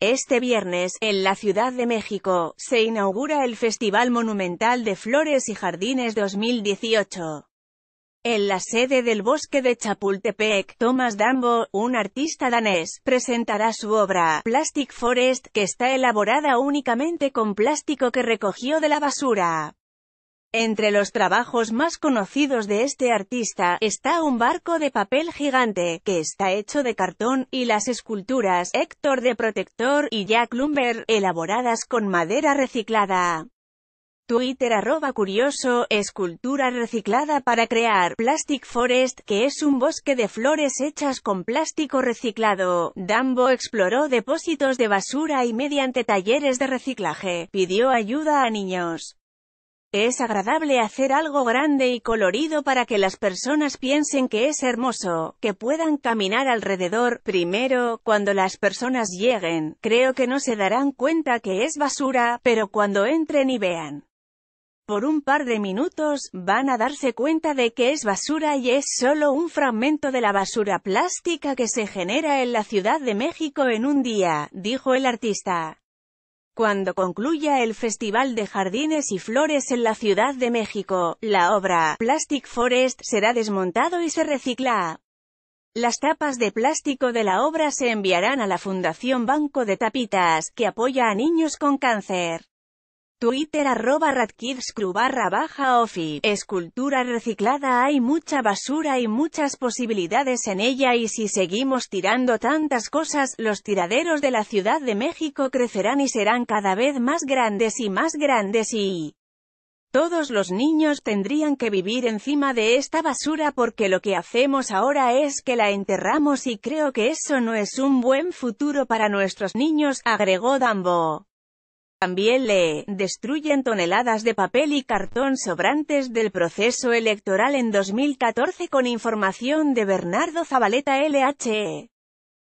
Este viernes, en la Ciudad de México, se inaugura el Festival Monumental de Flores y Jardines 2018. En la sede del Bosque de Chapultepec, Thomas Dambo, un artista danés, presentará su obra, Plastic Forest, que está elaborada únicamente con plástico que recogió de la basura. Entre los trabajos más conocidos de este artista, está un barco de papel gigante, que está hecho de cartón, y las esculturas Héctor de Protector y Jack Lumber, elaboradas con madera reciclada. Twitter arroba curioso, escultura reciclada para crear, Plastic Forest, que es un bosque de flores hechas con plástico reciclado. Dambo exploró depósitos de basura y mediante talleres de reciclaje, pidió ayuda a niños. Es agradable hacer algo grande y colorido para que las personas piensen que es hermoso, que puedan caminar alrededor. Primero, cuando las personas lleguen, creo que no se darán cuenta que es basura, pero cuando entren y vean. Por un par de minutos, van a darse cuenta de que es basura y es solo un fragmento de la basura plástica que se genera en la Ciudad de México en un día, dijo el artista. Cuando concluya el Festival de Jardines y Flores en la Ciudad de México, la obra Plastic Forest será desmontado y se recicla. Las tapas de plástico de la obra se enviarán a la Fundación Banco de Tapitas, que apoya a niños con cáncer. Twitter arroba radkidscrew barra baja ofi, Escultura reciclada hay mucha basura y muchas posibilidades en ella y si seguimos tirando tantas cosas, los tiraderos de la Ciudad de México crecerán y serán cada vez más grandes y más grandes y... Todos los niños tendrían que vivir encima de esta basura porque lo que hacemos ahora es que la enterramos y creo que eso no es un buen futuro para nuestros niños, agregó Dambo. También le destruyen toneladas de papel y cartón sobrantes del proceso electoral en 2014 con información de Bernardo Zabaleta LH. E.